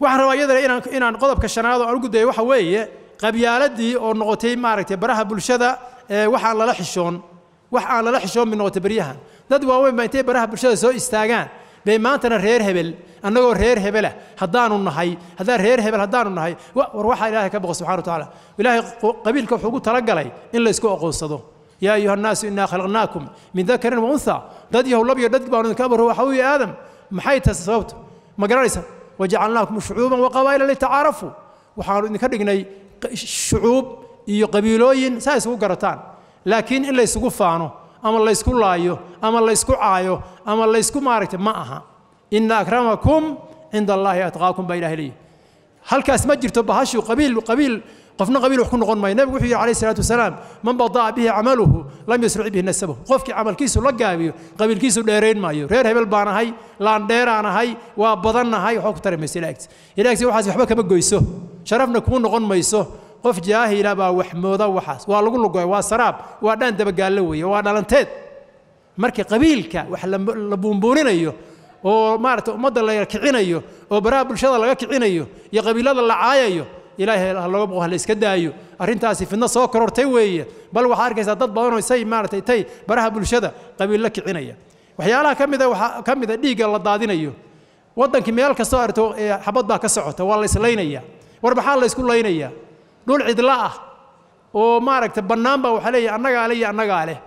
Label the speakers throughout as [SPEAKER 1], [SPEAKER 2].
[SPEAKER 1] waxaan rabaa iyadana inaan inaan qodobka shanaad oo aan u gudayo waxa weeye qabyaaladii oo noqotay maaragtay baraha bulshada ee waxaan lala xishoon wax aan lala xishoomin noqotay baryahan dad waaweyn baa intay baraha bulshada soo istaagaan bay maantana reer hebel annagoo reer hebelah haddaanu nahay haddaan reer hebel haddaanu nahay war waxaa ilaahay ka boqo subxana watacaala ilaahay qabiilka wuxuu ugu talagalay in la isku aqoonsado يا أيها الناس إنا خلقناكم من ذكر وأنثى دد يهو لبي دد بانو كابر هو حوي آدم محيت الصوت ما قرأنا وجعلناكم شعوبا وقبائل لتعارفوا وحاولوا ان كدغني شعوب iyo qabiilooyin saas ugu garataan laakiin in la isugu faano ama la isku laayo ama la isku caayo ama la isku maareeyo ma aha inna akramakum inda allahi atqaakum baa ilahay halkaas ma jirto bahashu qabiil qabiil qofna qabiil wax ku noqon maayo nebigu wuxuu yidhi calayhi salaatu wasalaam man badaa bihi camaluhu lam yusric bihi nasabahu qofkii camalkiisu la gaabiyo qabiilkiisu dheerayn maayo reer hebel baan ahay laandheeraan ahay waa badannahay waxba ku tari mayso ilaagti ilaagti waxaas waxba kama goyso sharafna kuu noqon mayso qof jaahila baa waxmooda waxaas waa lagu lugoy waa saraab waa dhaan dabagaallo weeye waa dhalanteed marka qabiilka wax la buunbuuninayo oo maarata ummadda la kicinayo oo baraha bulshada laga kicinayo iyo qabiilada la caayayo ilaahay halooga ha la daayo arrintaasi fidno soo korortay weeye bal waxaa arkaysaa dad badanoo isay maaratay tay baraha bulshada qabiillo kicinaya waxyaalaha ka mida waxaa ka mida dhiigga la daadinayo waddankii meel kastoo arto ee xabad baa ka socota waa la war maxaa la isku laynayaa dhul cidla ah oo maaragtay bannaan baa waxaa leeyahy annagaa le iyo annagaa leh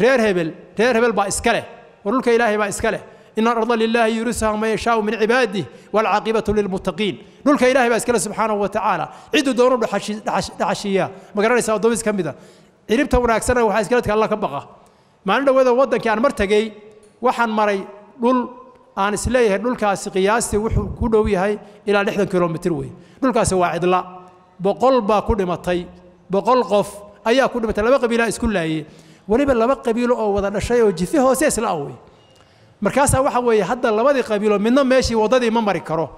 [SPEAKER 1] reer hebel reer hebel baa iska leh oo dhulka ilaahay baa iska leh in arda lilaahi yurisaha man yashaau min cibaadih waalcaaqibatu lilmuttaqiin dhulka ilahay baa iskale subxaanahu watacaala cidduu doonu dhaxashiiya ma garanaysa addoommis ka mida ciribta wanaagsana waxaa iskaledka alla ka baqa maalin dhawada waddankii aan mar tegey waxaan maray dhul aan isleeyahay dhulkaasi qiyaastii wuxuu ku dhow yahay ilaa lixdan kilomitr wey dhulkaasi waa cidla boqol baa ku dhimatay boqol qof ayaa ku dhimatay laba qabiilaa isku laayey weliba laba qabiilo oo wada dhashay oo jifi hoose isla ah wey مركاس أوحى ويا حتى اللوادي قبيله منا ماشي وضدي ما مري كرو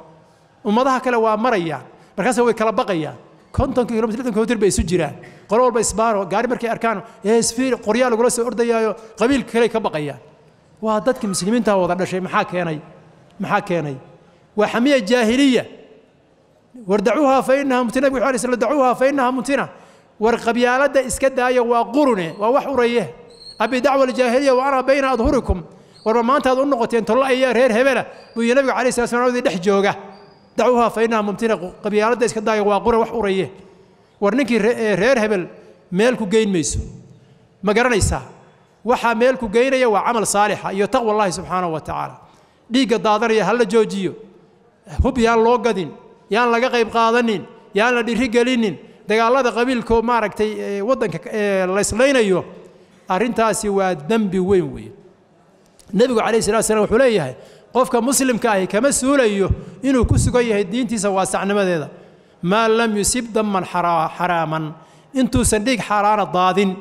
[SPEAKER 1] ومضاها كلا ومريا مركاس هو كلا بقيا كنتم كيلومتر لتم كيلومتر بيسجرا قرار بيسبار وقارب مركي أركانو يسفير قريا لقرص أردية قبيل كلا كبقيا وعدتك مسلمين تا وضع شيء محاكيني محاكيني وحمية جاهلية وردعوها فإنها متنة بحارس لدعوها فإنها متنة ورقبيا لدى إسكدها وقرنة ووحوريه أبي دعوة الجاهلية وأنا بين أظهركم warba maanta aad u noqoteen tollo ayaa reer hebela buu yidhi nabiga calay sala slam dhex jooga dacwuhaa fa mumtina qabyaaladda iska daaya waa qura wax uraye war ninkii reer hebel meel ku geyn mayso ma garanaysaa waxaa meel ku geynaya waa camal saalixa iyo taqwa allahi subxaanahu wa tacaala dhiigga daadanaya ha la joojiyo hub yaan loo gadin yaan laga qayb qaadanin yaan la dhiri gelinin dagaalada qabiilkoo maaragtay waddanka la arrintaasi waa dembi weyn weeye nebigu calayhi salatu slam wuxuu leeyahay qofka muslimka ahi kama suulayo inuu ku sugan yahay diintiisa waasacnimadeeda maa lam yusib daman xaraaman intuusan dhiig xaaraana daadin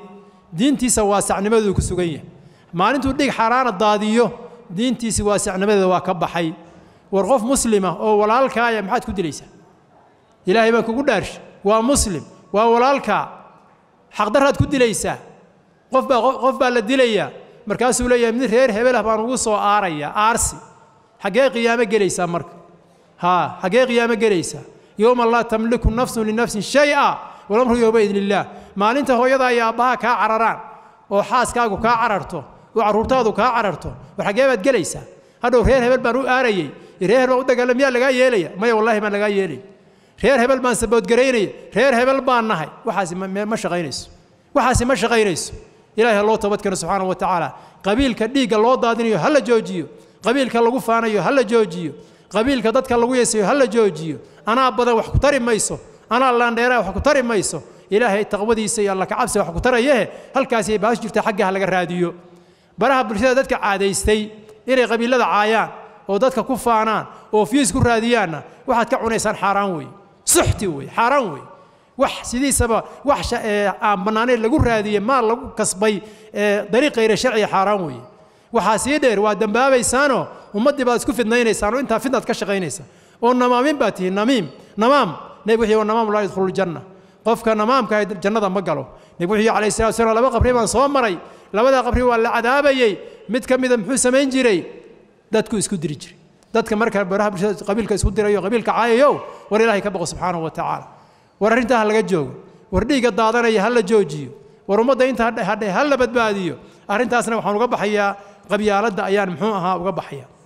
[SPEAKER 1] diintiisa waasacnimaduu ku sugan yahay maalintuu dhiig xaaraana daadiyo diintiisi waasacnimadeeda waa ka baxay war qof muslima ah oo walaalkaaya maxaad ku dilaysaa ilaahay baa kugu dhaarsha waa muslim waa walaalkaa xaqdaraad ku dilaysaa qofbaa qof baa la dilayaa markaasuu leeyahay mid reer hebelah baan ugu soo aarayaa aarsi xaggee qiyaamo gelaysaa marka haa xaggee qiyaamo gelaysaa yowma laa tamliku nafsun linafsin shay-a walamru yowmaidin lillaah maalinta hooyada iyo aabbaha kaa cararaan oo xaaskaagu kaa cararto oo carruurtaadu kaa cararto war xaggee baad gelaysaa hadhow reer hebel baan u aarayey reer hebel baan u dagaala miyaa lagaa yeelaya maya wallahi baan lagaa yeelaya reer hebel baan saboodgaraynaya reer hebel baan nahay waxaasi ma shaqaynayso waxaasi ma shaqaynayso إلهي الله تبتكنا سبحانه وتعالى قبيل كديق الله دادني هلا جوجيو قبيل كلو فانا هلا جوجيو قبيل كدتك الله ويسي هلا جوجيو أنا أبدا وحكتر ميسو أنا الله نديرا وحكتر ميسو إلهي تقبضي يسي الله كعبس وحكتر يه هل كاسي باش جفت حقه هلا الراديو براها بالشدة دتك عادي يستي إلى قبيل هذا عيان أو دتك كفانا أو فيسكو راديانا وحد كعوني سر حرام وي سحتي وي حرام وي wax sidiisaba wax aan bannaaneyn lagu raadiyey maal lagu kasbay dariiq hayre sharciya xaaraan weeye waxaa sii dheer waa dambaabaysaanoo ummaddii baad isku fidnaynaysaan oo intaa fidnaad ka shaqaynaysa oo namaamin baa tihi namiim namaam nebigu wuxuu namaam laa yadkhulu ljanna qofka namaamka jannada ma galo nebigu wuxuu calayhi salaatu wasalaam laba qabri baan soo maray labadaa qabri waa la cadaabayey mid ka mida muxuu samayn jiray dadku isku diri jiray dadka markaa baraha bulshada qabiilka isku dirayo qabiilka caayayo war ilaahay ka baqo subxaanahu wa tacaala war arrintaa ha laga joogo war dhiigga daadanaya ha la joojiyo war ummadda intaa hadhay ha la badbaadiyo arrintaasna waxaan uga baxayaa qabyaaladda ayaan muxuu ahaa uga baxaya